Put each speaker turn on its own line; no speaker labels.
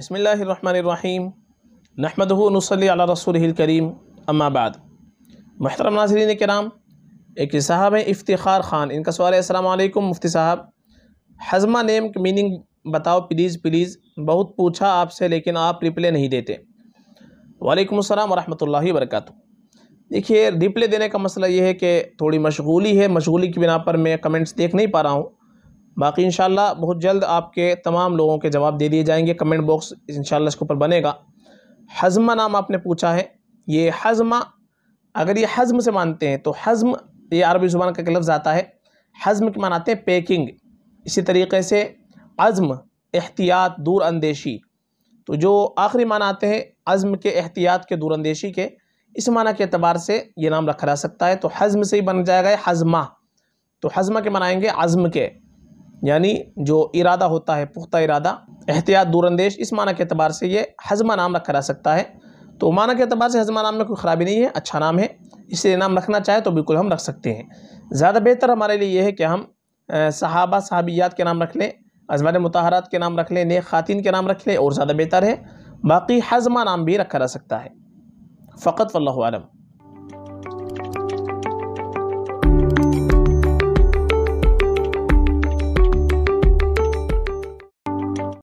بسم اللہ الرحمن الرحیم نحمدہ نصلی علی رسول کریم اما بعد محترم ناظرین کرام ایک صاحب ہیں افتخار خان ان کا سوال ہے السلام علیکم مفتی صاحب حضمہ نیم کی میننگ بتاؤ پلیز پلیز بہت پوچھا آپ سے لیکن آپ رپلے نہیں دیتے وعلیکم السلام ورحمۃ اللہ وبرکاتہ دیکھیے ریپلے دینے کا مسئلہ یہ ہے کہ تھوڑی مشغولی ہے مشغولی کی بنا پر میں کمنٹس دیکھ نہیں پا رہا ہوں باقی انشاءاللہ بہت جلد آپ کے تمام لوگوں کے جواب دے دیے جائیں گے کمنٹ باکس انشاءاللہ اس کے اوپر بنے گا حضمہ نام آپ نے پوچھا ہے یہ حضمہ اگر یہ حضم سے مانتے ہیں تو حضم یہ عربی زبان کا ایک لفظ آتا ہے حضم کے معناتے ہیں پیکنگ اسی طریقے سے عزم احتیاط دور اندیشی تو جو آخری معنی آتے ہیں عزم کے احتیاط کے دور اندیشی کے اس معنی کے اعتبار سے یہ نام رکھا جا سکتا ہے تو حضم سے ہی بن جائے گا حضمہ تو حضمہ کے منائیں گے عزم کے یعنی جو ارادہ ہوتا ہے پختہ ارادہ احتیاط دور اندیش اس معنی کے اعتبار سے یہ حضمہ نام رکھا جا سکتا ہے تو معنی کے اعتبار سے حضمہ نام میں کوئی خرابی نہیں ہے اچھا نام ہے اس لیے نام رکھنا چاہے تو بالکل ہم رکھ سکتے ہیں زیادہ بہتر ہمارے لیے یہ ہے کہ ہم صحابہ صحابیات کے نام رکھ لیں ازمان متحرات کے نام رکھ لیں نیک خواتین کے نام رکھ لیں اور زیادہ بہتر ہے باقی حضمہ نام بھی رکھا جا سکتا ہے فقط واللہ عالم